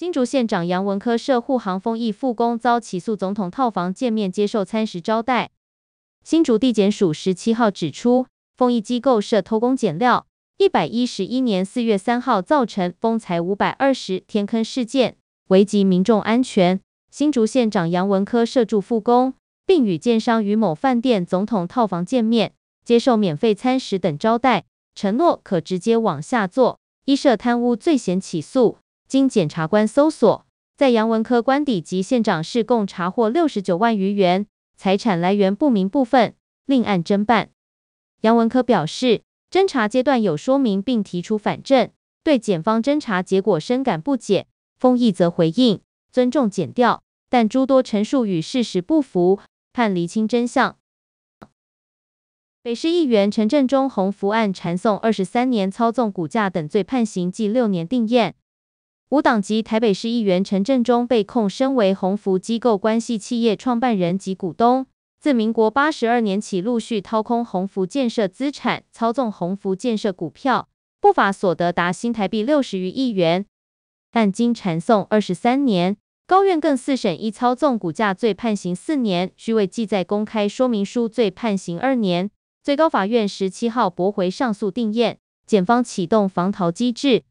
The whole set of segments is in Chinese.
新竹县长杨文科涉护航丰益复工遭起诉，总统套房见面接受餐食招待。新竹地检署十七号指出，丰益机构设偷工减料，一百一十一年四月三号造成丰才五百二十天坑事件，危及民众安全。新竹县长杨文科涉助复工，并与建商于某饭店总统套房见面，接受免费餐食等招待，承诺可直接往下做，依涉贪污罪嫌起诉。经检察官搜索，在杨文科官邸及县长室共查获六十九万余元，财产来源不明部分另案侦办。杨文科表示，侦查阶段有说明并提出反证，对检方侦查结果深感不解。丰毅则回应，尊重检调，但诸多陈述与事实不符，判厘清真相。北市议员陈振忠、洪福案缠讼二十三年，操纵股价等罪判刑近六年定验。无党籍台北市议员陈振中被控身为鸿福机构关系企业创办人及股东，自民国八十二年起陆续掏空鸿福建设资产，操纵鸿福建设股票，不法所得达新台币六十余亿元。案经缠讼二十三年，高院更四审以操纵股价罪判刑四年，虚伪记载公开说明书罪判刑二年。最高法院十七号驳回上诉定验，检方启动防逃机制。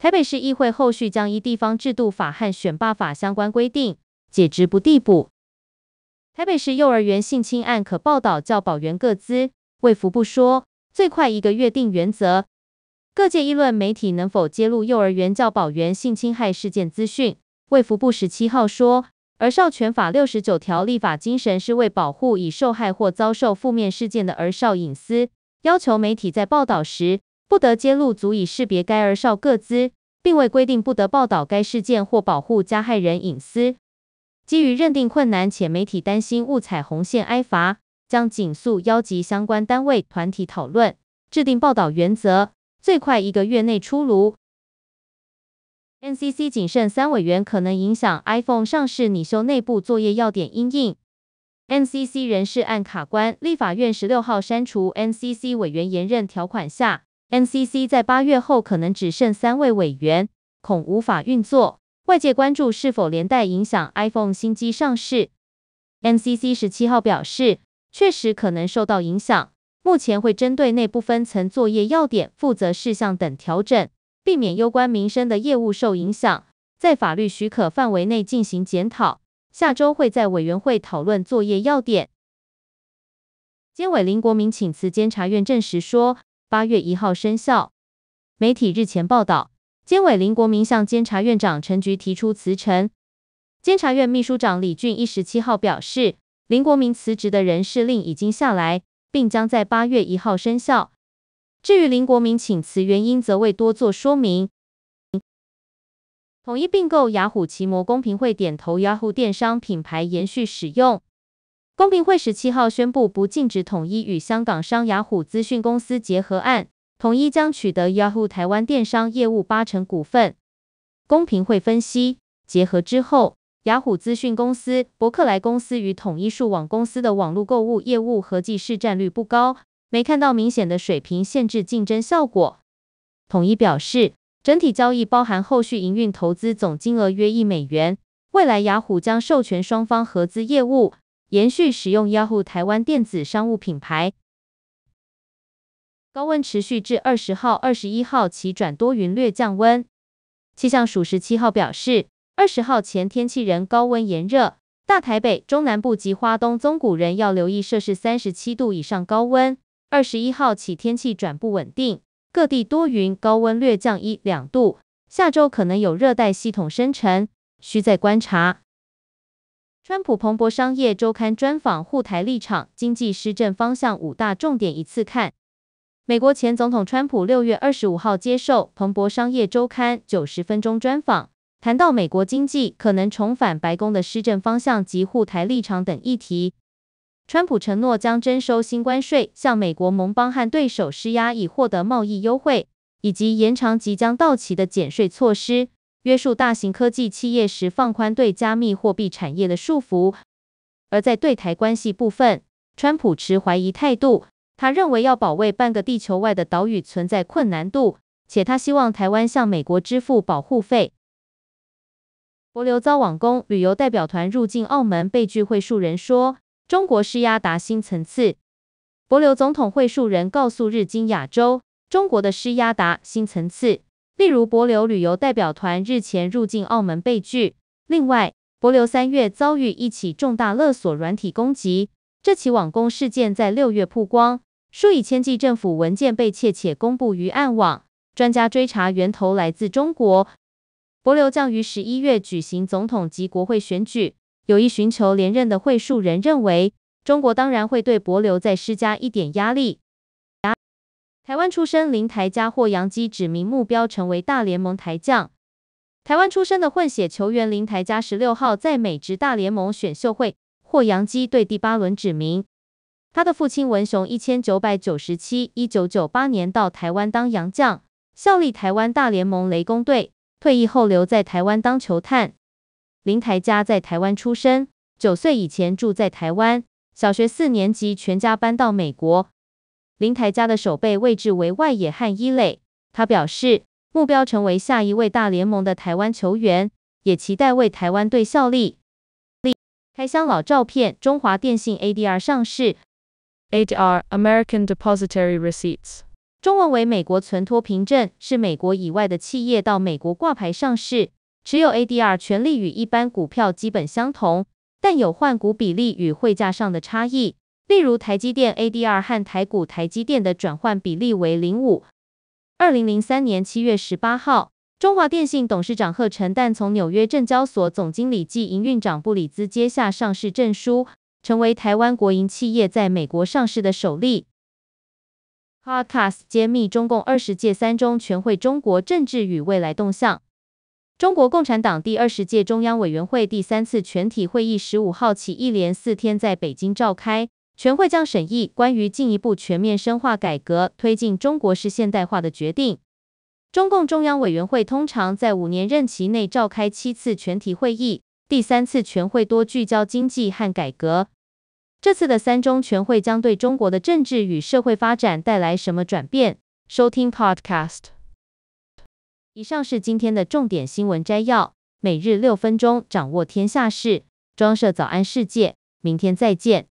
台北市议会后续将依地方制度法和选罢法相关规定解职不递补。台北市幼儿园性侵案可报道教保员个资，卫福部说最快一个月定原则。各界议论媒体能否揭露幼儿园教保员性侵害事件资讯，卫福部十七号说，而少权法六十九条立法精神是为保护已受害或遭受负面事件的儿少隐私，要求媒体在报道时。不得揭露足以识别该儿少个资，并未规定不得报道该事件或保护加害人隐私。基于认定困难且媒体担心误踩红线挨罚，将紧速邀集相关单位团体讨论，制定报道原则，最快一个月内出炉。NCC 仅剩三委员可能影响 iPhone 上市拟修内部作业要点音应。NCC 人事案卡关，立法院十六号删除 NCC 委员延任条款下。n c c 在八月后可能只剩三位委员，恐无法运作，外界关注是否连带影响 iPhone 新机上市。n c c 十七号表示，确实可能受到影响，目前会针对内部分层作业要点、负责事项等调整，避免攸关民生的业务受影响，在法律许可范围内进行检讨，下周会在委员会讨论作业要点。监委林国民请辞，监察院证实说。八月一号生效。媒体日前报道，监委林国民向监察院长陈菊提出辞呈，监察院秘书长李俊一十七号表示，林国民辞职的人事令已经下来，并将在八月一号生效。至于林国民请辞原因，则未多做说明。统一并购雅虎，奇摩公平会点头，雅虎电商品牌延续使用。公平会十七号宣布不禁止统一与香港商雅虎资讯公司结合案，统一将取得 Yahoo 台湾电商业务八成股份。公平会分析，结合之后，雅虎资讯公司、伯克莱公司与统一数网公司的网络购物业务合计市占率不高，没看到明显的水平限制竞争效果。统一表示，整体交易包含后续营运投资总金额约一美元，未来雅虎将授权双方合资业务。延续使用 Yahoo 台湾电子商务品牌。高温持续至二十号、二十一号起转多云略降温。气象署十七号表示二十号前天气仍高温炎热，大台北、中南部及花东中谷人要留意摄氏三十七度以上高温。二十一号起天气转不稳定，各地多云，高温略降一两度。下周可能有热带系统生成，需再观察。川普彭博商业周刊专访护台立场经济施政方向五大重点一次看。美国前总统川普六月二十五号接受彭博商业周刊九十分钟专访，谈到美国经济可能重返白宫的施政方向及护台立场等议题。川普承诺将征收新关税，向美国盟邦和对手施压，以获得贸易优惠，以及延长即将到期的减税措施。约束大型科技企业时放宽对加密货币产业的束缚，而在对台关系部分，川普持怀疑态度，他认为要保卫半个地球外的岛屿存在困难度，且他希望台湾向美国支付保护费。柏刘遭网攻，旅游代表团入境澳门被拒，会数人说中国施压达新层次。柏刘总统会数人告诉日经亚洲，中国的施压达新层次。例如，博琉旅游代表团日前入境澳门被拒。另外，博琉三月遭遇一起重大勒索软体攻击，这起网攻事件在六月曝光，数以千计政府文件被窃且公布于暗网。专家追查源头来自中国。博琉将于十一月举行总统及国会选举，有意寻求连任的会数人认为，中国当然会对博琉再施加一点压力。台湾出身林台加霍洋基指明目标成为大联盟台将。台湾出生的混血球员林台加十六号在美职大联盟选秀会霍洋基队第八轮指名。他的父亲文雄一千九百九十七一九九八年到台湾当洋将，效力台湾大联盟雷公队，退役后留在台湾当球探。林台家在台湾出生，九岁以前住在台湾，小学四年级全家搬到美国。林台家的守备位置为外野汉一垒，他表示目标成为下一位大联盟的台湾球员，也期待为台湾队效力。开箱老照片，中华电信 ADR 上市，ADR American Depositary Receipts，中文为美国存托凭证，是美国以外的企业到美国挂牌上市，持有 ADR 权利与一般股票基本相同，但有换股比例与汇价上的差异。例如台积电 ADR 和台股台积电的转换比例为零五。二零零三年七月十八号，中华电信董事长贺陈旦从纽约证交所总经理暨营运长布里兹接下上市证书，成为台湾国营企业在美国上市的首例。Podcast 揭秘中共二十届三中全会中国政治与未来动向。中国共产党第二十届中央委员会第三次全体会议十五号起一连四天在北京召开。全会将审议关于进一步全面深化改革、推进中国式现代化的决定。中共中央委员会通常在五年任期内召开七次全体会议，第三次全会多聚焦经济和改革。这次的三中全会将对中国的政治与社会发展带来什么转变？收听 Podcast。以上是今天的重点新闻摘要，每日六分钟掌握天下事。装设早安世界，明天再见。